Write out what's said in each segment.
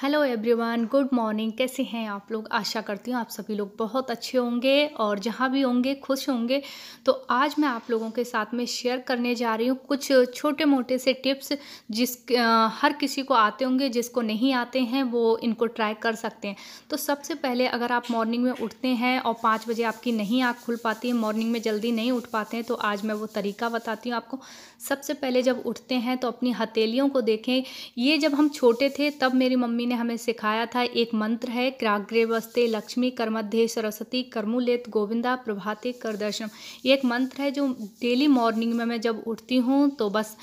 Hello everyone good morning कैसे हैं आप लोग आशा करती हूँ आप सभी लोग बहुत अच्छे होंगे और जहाँ भी होंगे खुश होंगे तो आज मैं आप लोगों के साथ में शेयर करने जा रही हूँ कुछ छोटे मोटे से टिप्स जिस आ, हर किसी को आते होंगे जिसको नहीं आते हैं वो इनको ट्राई कर सकते हैं तो सबसे पहले अगर आप मॉर्निंग में उठते हैं और पाँच बजे आपकी नहीं आँख खुल पाती है मॉर्निंग में जल्दी नहीं उठ पाते हैं तो आज मैं वो तरीका बताती हूँ आपको सबसे पहले जब उठते हैं तो अपनी हथेलियों को देखें ये जब हम छोटे थे तब मेरी मम्मी स्वामी ने हमें सिखाया था एक मंत्र है क्राग्रे वस्ते लक्ष्मी कर्मध्य सरस्वती कर्मुलेत गोविंदा प्रभाते कर दर्शन ये एक मंत्र है जो डेली मॉर्निंग में मैं जब उठती हूँ तो बस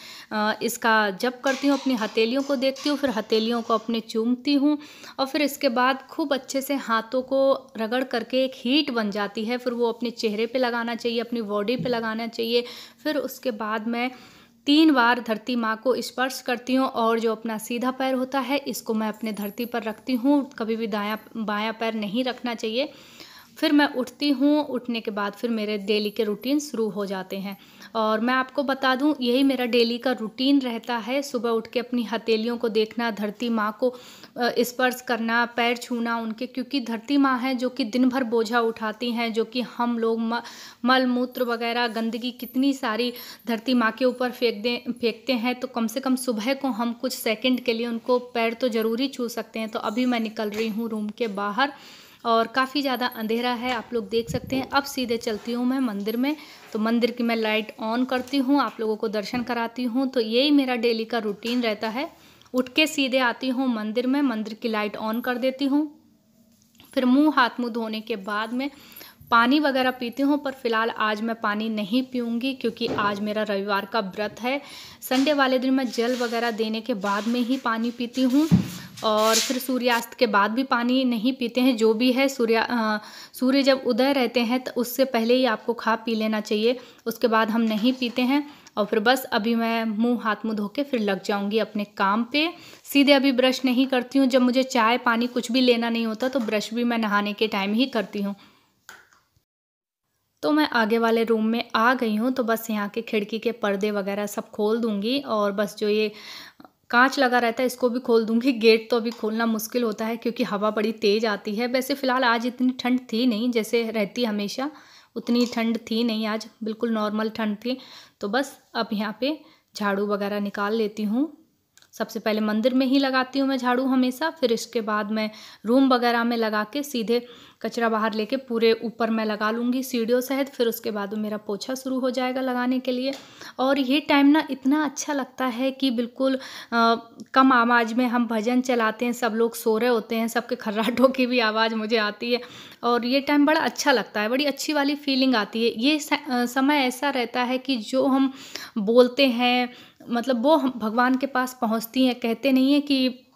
इसका जप करती हूँ अपनी हथेलियों को देखती हूँ फिर हथेलियों को अपने चूमती हूँ और फिर इसके बाद खूब अच्छे से हाथों को रगड़ करके एक हीट बन जाती है फिर वो अपने चेहरे पर लगाना चाहिए अपनी बॉडी पर लगाना चाहिए फिर उसके बाद मैं तीन बार धरती माँ को स्पर्श करती हूँ और जो अपना सीधा पैर होता है इसको मैं अपने धरती पर रखती हूँ कभी भी दाया बाया पैर नहीं रखना चाहिए फिर मैं उठती हूँ उठने के बाद फिर मेरे डेली के रूटीन शुरू हो जाते हैं और मैं आपको बता दूँ यही मेरा डेली का रूटीन रहता है सुबह उठ के अपनी हथेलियों को देखना धरती माँ को स्पर्श करना पैर छूना उनके क्योंकि धरती माँ है जो कि दिन भर बोझा उठाती हैं जो कि हम लोग मल मूत्र वगैरह गंदगी कितनी सारी धरती माँ के ऊपर फेंक दे फेंकते हैं तो कम से कम सुबह को हम कुछ सेकेंड के लिए उनको पैर तो ज़रूरी छू सकते हैं तो अभी मैं निकल रही हूँ रूम के बाहर और काफ़ी ज़्यादा अंधेरा है आप लोग देख सकते हैं अब सीधे चलती हूँ मैं मंदिर में तो मंदिर की मैं लाइट ऑन करती हूँ आप लोगों को दर्शन कराती हूँ तो यही मेरा डेली का रूटीन रहता है उठ के सीधे आती हूँ मंदिर में मंदिर की लाइट ऑन कर देती हूँ फिर मुंह हाथ मुंह धोने के बाद में पानी वगैरह पीती हूँ पर फिलहाल आज मैं पानी नहीं पीऊँगी क्योंकि आज मेरा रविवार का व्रत है संडे वाले दिन मैं जल वगैरह देने के बाद में ही पानी पीती हूँ और फिर सूर्यास्त के बाद भी पानी नहीं पीते हैं जो भी है सूर्य सूर्य जब उदय रहते हैं तो उससे पहले ही आपको खा पी लेना चाहिए उसके बाद हम नहीं पीते हैं और फिर बस अभी मैं मुंह हाथ मुंह धो के फिर लग जाऊंगी अपने काम पे सीधे अभी ब्रश नहीं करती हूँ जब मुझे चाय पानी कुछ भी लेना नहीं होता तो ब्रश भी मैं नहाने के टाइम ही करती हूँ तो मैं आगे वाले रूम में आ गई हूँ तो बस यहाँ के खिड़की के पर्दे वगैरह सब खोल दूँगी और बस जो ये कांच लगा रहता है इसको भी खोल दूंगी गेट तो अभी खोलना मुश्किल होता है क्योंकि हवा बड़ी तेज़ आती है वैसे फ़िलहाल आज इतनी ठंड थी नहीं जैसे रहती हमेशा उतनी ठंड थी नहीं आज बिल्कुल नॉर्मल ठंड थी तो बस अब यहाँ पे झाड़ू वगैरह निकाल लेती हूँ सबसे पहले मंदिर में ही लगाती हूँ मैं झाड़ू हमेशा फिर इसके बाद मैं रूम वगैरह में लगा के सीधे कचरा बाहर लेके पूरे ऊपर मैं लगा लूँगी सीढ़ियों सहित फिर उसके बाद मेरा पोछा शुरू हो जाएगा लगाने के लिए और ये टाइम ना इतना अच्छा लगता है कि बिल्कुल आ, कम आवाज़ में हम भजन चलाते हैं सब लोग सो रहे होते हैं सबके खर्राटों की भी आवाज़ मुझे आती है और ये टाइम बड़ा अच्छा लगता है बड़ी अच्छी वाली फीलिंग आती है ये समय ऐसा रहता है कि जो हम बोलते हैं मतलब वो भगवान के पास पहुँचती हैं कहते नहीं हैं कि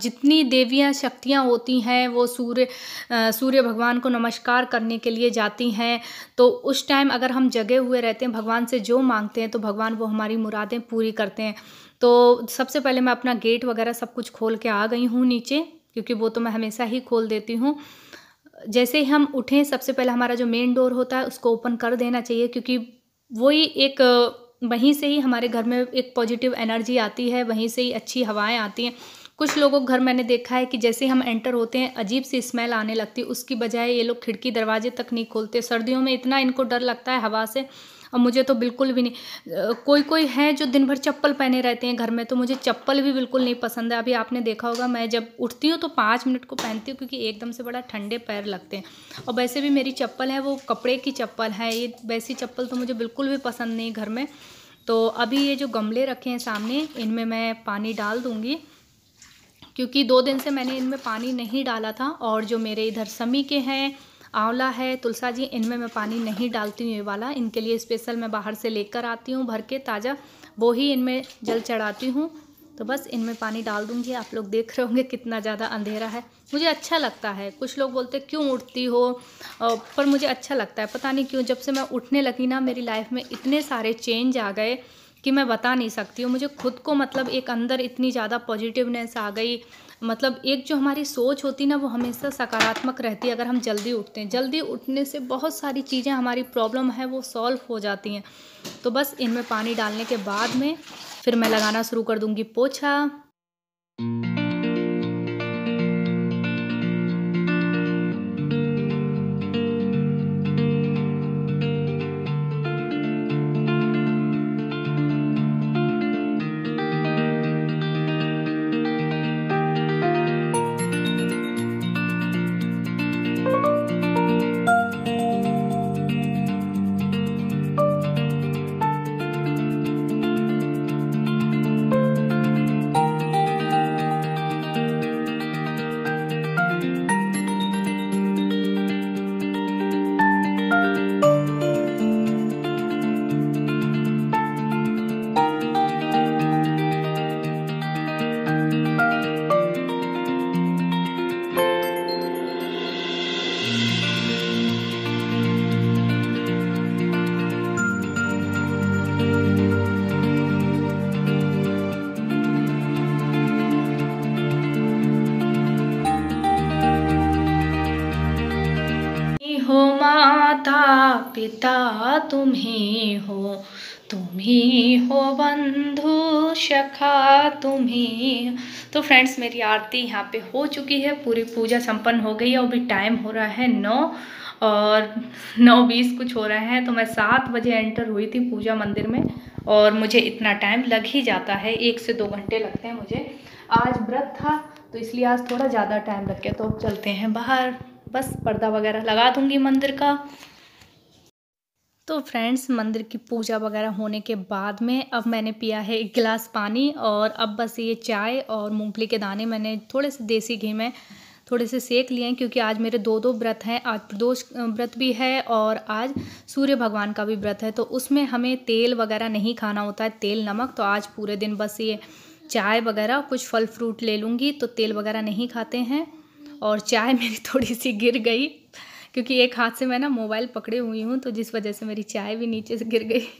जितनी देवियाँ शक्तियाँ होती हैं वो सूर्य सूर्य भगवान को नमस्कार करने के लिए जाती हैं तो उस टाइम अगर हम जगे हुए रहते हैं भगवान से जो मांगते हैं तो भगवान वो हमारी मुरादें पूरी करते हैं तो सबसे पहले मैं अपना गेट वगैरह सब कुछ खोल के आ गई हूँ नीचे क्योंकि वो तो मैं हमेशा ही खोल देती हूँ जैसे ही हम उठें सबसे पहले हमारा जो मेन डोर होता है उसको ओपन कर देना चाहिए क्योंकि वही एक वहीं से ही हमारे घर में एक पॉजिटिव एनर्जी आती है वहीं से ही अच्छी हवाएं आती हैं कुछ लोगों घर मैंने देखा है कि जैसे हम एंटर होते हैं अजीब सी स्मेल आने लगती है उसकी बजाय ये लोग खिड़की दरवाजे तक नहीं खोलते सर्दियों में इतना इनको डर लगता है हवा से अब मुझे तो बिल्कुल भी नहीं कोई कोई है जो दिन भर चप्पल पहने रहते हैं घर में तो मुझे चप्पल भी बिल्कुल नहीं पसंद है अभी आपने देखा होगा मैं जब उठती हूँ तो पाँच मिनट को पहनती हूँ क्योंकि एकदम से बड़ा ठंडे पैर लगते हैं और वैसे भी मेरी चप्पल है वो कपड़े की चप्पल है ये वैसी चप्पल तो मुझे बिल्कुल भी पसंद नहीं घर में तो अभी ये जो गमले रखे हैं सामने इनमें मैं पानी डाल दूँगी क्योंकि दो दिन से मैंने इनमें पानी नहीं डाला था और जो मेरे इधर समी के हैं आंवला है तुलसा जी इनमें मैं पानी नहीं डालती हूँ ये वाला इनके लिए स्पेशल मैं बाहर से लेकर आती हूँ भर के ताज़ा वो ही इनमें जल चढ़ाती हूँ तो बस इनमें पानी डाल दूँगी आप लोग देख रहे होंगे कितना ज़्यादा अंधेरा है मुझे अच्छा लगता है कुछ लोग बोलते क्यों उठती हो पर मुझे अच्छा लगता है पता नहीं क्यों जब से मैं उठने लगी ना मेरी लाइफ में इतने सारे चेंज आ गए कि मैं बता नहीं सकती हूँ मुझे खुद को मतलब एक अंदर इतनी ज़्यादा पॉजिटिवनेस आ गई मतलब एक जो हमारी सोच होती ना वो हमेशा सकारात्मक रहती है अगर हम जल्दी उठते हैं जल्दी उठने से बहुत सारी चीज़ें हमारी प्रॉब्लम है वो सॉल्व हो जाती हैं तो बस इनमें पानी डालने के बाद में फिर मैं लगाना शुरू कर दूँगी पोछा पिता तुम्ही हो तुम्ही हो बंधु शखा तुम्ही तो फ्रेंड्स मेरी आरती यहाँ पे हो चुकी है पूरी पूजा संपन्न हो गई है अभी टाइम हो रहा है नौ और नौ बीस कुछ हो रहा है तो मैं सात बजे एंटर हुई थी पूजा मंदिर में और मुझे इतना टाइम लग ही जाता है एक से दो घंटे लगते हैं मुझे आज व्रत था तो इसलिए आज थोड़ा ज़्यादा टाइम लग गया तो अब चलते हैं बाहर बस पर्दा वगैरह लगा दूँगी मंदिर का तो फ्रेंड्स मंदिर की पूजा वगैरह होने के बाद में अब मैंने पिया है एक गिलास पानी और अब बस ये चाय और मूंगफली के दाने मैंने थोड़े से देसी घी में थोड़े से सेक लिए हैं क्योंकि आज मेरे दो दो व्रत हैं आज प्रदोष व्रत भी है और आज सूर्य भगवान का भी व्रत है तो उसमें हमें तेल वगैरह नहीं खाना होता है तेल नमक तो आज पूरे दिन बस ये चाय वगैरह कुछ फल फ्रूट ले लूँगी तो तेल वगैरह नहीं खाते हैं और चाय मेरी थोड़ी सी गिर गई क्योंकि एक हाथ से मैं ना मोबाइल पकड़े हुई हूँ तो जिस वजह से मेरी चाय भी नीचे से गिर गई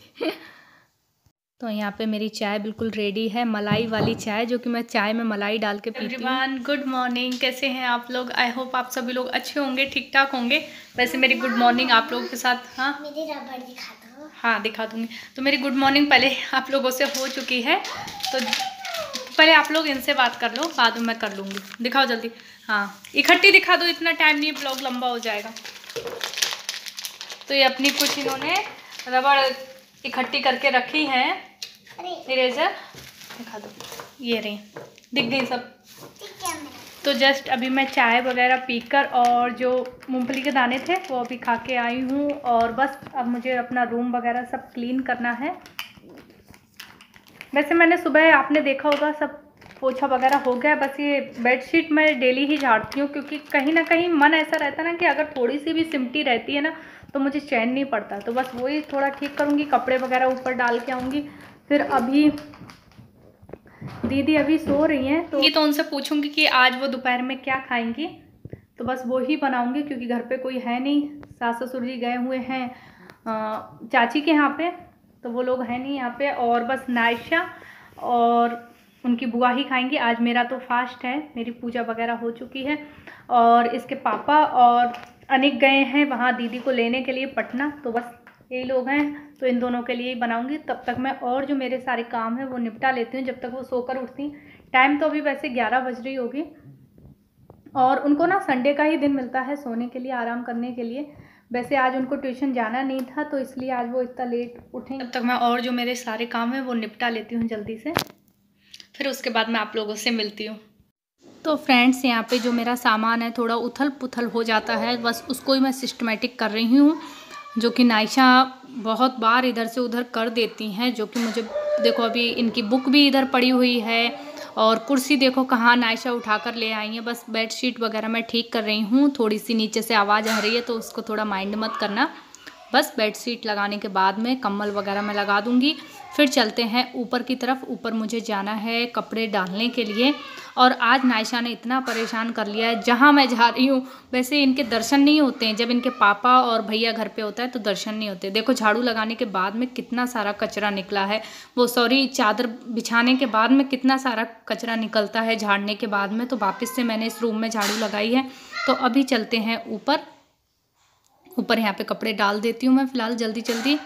तो यहाँ पे मेरी चाय बिल्कुल रेडी है मलाई वाली चाय जो कि मैं चाय में मलाई डाल के पीती हूँ गुड मॉर्निंग कैसे हैं आप लोग आई होप आप सभी लोग अच्छे होंगे ठीक ठाक होंगे वैसे मेरी गुड मॉर्निंग आप लोगों के साथ हाँ हाँ दिखा दूँगी तो मेरी गुड मॉर्निंग पहले आप लोगों से हो चुकी है तो पहले आप लोग इनसे बात कर लो बाद में मैं कर लूँगी दिखाओ जल्दी हाँ इकट्ठी दिखा दो इतना टाइम नहीं ब्लॉग लंबा हो जाएगा तो ये अपनी कुछ इन्होंने रबड़ इकट्ठी करके रखी है इरेजर दिखा दो ये रही दिख गई सब तो जस्ट अभी मैं चाय वगैरह पीकर और जो मूंगफली के दाने थे वो अभी खा के आई हूँ और बस अब मुझे अपना रूम वगैरह सब क्लीन करना है वैसे मैंने सुबह आपने देखा होगा सब पोछा वगैरह हो गया बस ये बेडशीट मैं डेली ही झाड़ती हूँ क्योंकि कहीं ना कहीं मन ऐसा रहता है ना कि अगर थोड़ी सी भी सिमटी रहती है ना तो मुझे चैन नहीं पड़ता तो बस वही थोड़ा ठीक करूँगी कपड़े वगैरह ऊपर डाल के आऊँगी फिर अभी दीदी अभी सो रही हैं तो ये तो उनसे पूछूंगी कि आज वो दोपहर में क्या खाएंगी तो बस वो ही बनाऊंगी क्योंकि घर पे कोई है नहीं सास ससुर जी गए हुए हैं चाची के यहाँ पे तो वो लोग हैं नहीं यहाँ पे और बस नायशा और उनकी बुआ ही खाएंगी आज मेरा तो फास्ट है मेरी पूजा वगैरह हो चुकी है और इसके पापा और अनिक गए हैं वहाँ दीदी को लेने के लिए पटना तो बस यही लोग हैं तो इन दोनों के लिए ही बनाऊंगी तब तक मैं और जो मेरे सारे काम हैं वो निपटा लेती हूँ जब तक वो सोकर उठती टाइम तो अभी वैसे ग्यारह बज रही होगी और उनको ना संडे का ही दिन मिलता है सोने के लिए आराम करने के लिए वैसे आज उनको ट्यूशन जाना नहीं था तो इसलिए आज वो इतना लेट उठेंगे तब तक मैं और जो मेरे सारे काम हैं वो निपटा लेती हूँ जल्दी से फिर उसके बाद मैं आप लोगों से मिलती हूँ तो फ्रेंड्स यहाँ पे जो मेरा सामान है थोड़ा उथल पुथल हो जाता है बस उसको ही मैं सिस्टमेटिक कर रही हूँ जो कि नाइशा बहुत बार इधर से उधर कर देती हैं जो कि मुझे देखो अभी इनकी बुक भी इधर पड़ी हुई है और कुर्सी देखो कहाँ नायशा उठा कर ले आई है बस बेडशीट वगैरह मैं ठीक कर रही हूँ थोड़ी सी नीचे से आवाज़ आ रही है तो उसको थोड़ा माइंड मत करना बस बेडशीट लगाने के बाद में कम्बल वगैरह मैं लगा दूँगी फिर चलते हैं ऊपर की तरफ ऊपर मुझे जाना है कपड़े डालने के लिए और आज नायशा ने इतना परेशान कर लिया है जहाँ मैं जा रही हूँ वैसे इनके दर्शन नहीं होते हैं जब इनके पापा और भैया घर पे होता है तो दर्शन नहीं होते देखो झाड़ू लगाने के बाद में कितना सारा कचरा निकला है वो सॉरी चादर बिछाने के बाद में कितना सारा कचरा निकलता है झाड़ने के बाद में तो वापस से मैंने इस रूम में झाड़ू लगाई है तो अभी चलते हैं ऊपर ऊपर यहाँ पे कपड़े डाल देती हूँ मैं फ़िलहाल जल्दी जल्दी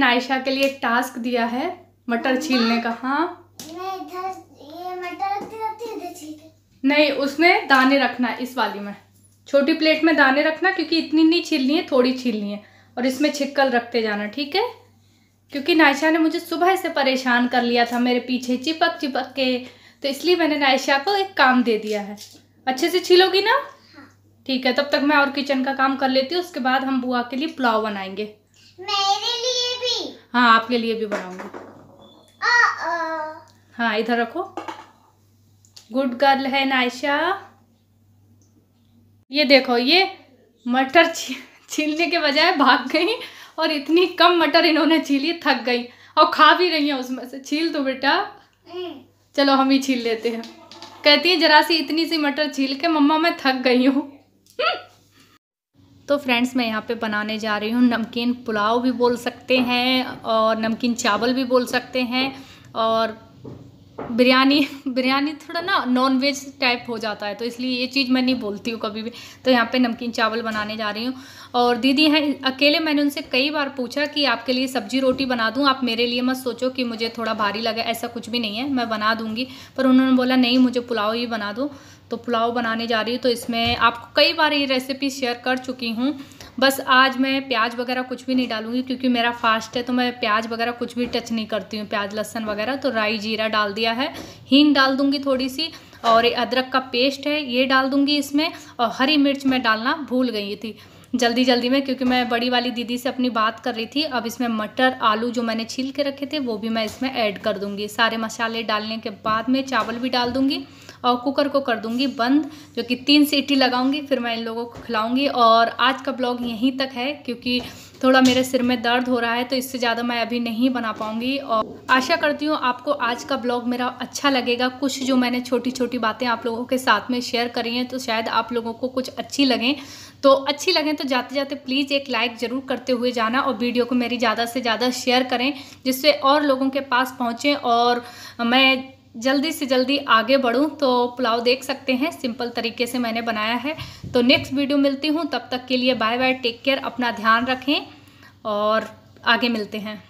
ने आयशा के लिए टास्क दिया है मटर छीलने का हाँ नहीं उसमें दाने रखना इस वाली में छोटी प्लेट में दाने रखना क्योंकि इतनी नहीं छीलनी है थोड़ी छीलनी है और इसमें छिक्कल रखते जाना ठीक है क्योंकि नायशा ने मुझे सुबह से परेशान कर लिया था मेरे पीछे चिपक चिपक के तो इसलिए मैंने नायशा को एक काम दे दिया है अच्छे से छीलोगी ना हाँ। ठीक है तब तक मैं और किचन का काम कर लेती हूँ उसके बाद हम बुआ के लिए पुलाव बनाएंगे मेरे लिए भी हाँ आपके लिए भी बनाऊंगी हाँ इधर रखो गुड गर्ल है नायशा ये देखो ये मटर छीलने के बजाय भाग गई और इतनी कम मटर इन्होंने छीली थक गई और खा भी रही है उसमें से छील दो तो बेटा hmm. चलो हम ही छील लेते हैं कहती है जरा सी इतनी सी मटर छील के मम्मा मैं थक गई हूँ तो फ्रेंड्स मैं यहाँ पे बनाने जा रही हूँ नमकीन पुलाव भी बोल सकते हैं और नमकीन चावल भी बोल सकते हैं और बिरयानी बिरयानी थोड़ा ना नॉन वेज टाइप हो जाता है तो इसलिए ये चीज़ मैं नहीं बोलती हूँ कभी भी तो यहाँ पे नमकीन चावल बनाने जा रही हूँ और दीदी हैं अकेले मैंने उनसे कई बार पूछा कि आपके लिए सब्जी रोटी बना दूँ आप मेरे लिए मत सोचो कि मुझे थोड़ा भारी लगे ऐसा कुछ भी नहीं है मैं बना दूँगी पर उन्होंने बोला नहीं मुझे पुलाव ही बना दो तो पुलाव बनाने जा रही हूँ तो इसमें आपको कई बार ये रेसिपी शेयर कर चुकी हूँ बस आज मैं प्याज वगैरह कुछ भी नहीं डालूंगी क्योंकि मेरा फास्ट है तो मैं प्याज वगैरह कुछ भी टच नहीं करती हूँ प्याज लहसन वगैरह तो राई जीरा डाल दिया है हींग डाल दूँगी थोड़ी सी और अदरक का पेस्ट है ये डाल दूंगी इसमें और हरी मिर्च मैं डालना भूल गई थी जल्दी जल्दी में क्योंकि मैं बड़ी वाली दीदी से अपनी बात कर रही थी अब इसमें मटर आलू जो मैंने छील के रखे थे वो भी मैं इसमें ऐड कर दूंगी सारे मसाले डालने के बाद में चावल भी डाल दूंगी और कुकर को कर दूँगी बंद जो कि तीन सीटी लगाऊंगी फिर मैं इन लोगों को खिलाऊंगी और आज का ब्लॉग यहीं तक है क्योंकि थोड़ा मेरे सिर में दर्द हो रहा है तो इससे ज़्यादा मैं अभी नहीं बना पाऊंगी और आशा करती हूँ आपको आज का ब्लॉग मेरा अच्छा लगेगा कुछ जो मैंने छोटी छोटी बातें आप लोगों के साथ में शेयर करी हैं तो शायद आप लोगों को कुछ अच्छी लगें तो अच्छी लगें तो जाते जाते प्लीज़ एक लाइक ज़रूर करते हुए जाना और वीडियो को मेरी ज़्यादा से ज़्यादा शेयर करें जिससे और लोगों के पास पहुँचें और मैं जल्दी से जल्दी आगे बढ़ूँ तो पुलाव देख सकते हैं सिंपल तरीके से मैंने बनाया है तो नेक्स्ट वीडियो मिलती हूँ तब तक के लिए बाय बाय टेक केयर अपना ध्यान रखें और आगे मिलते हैं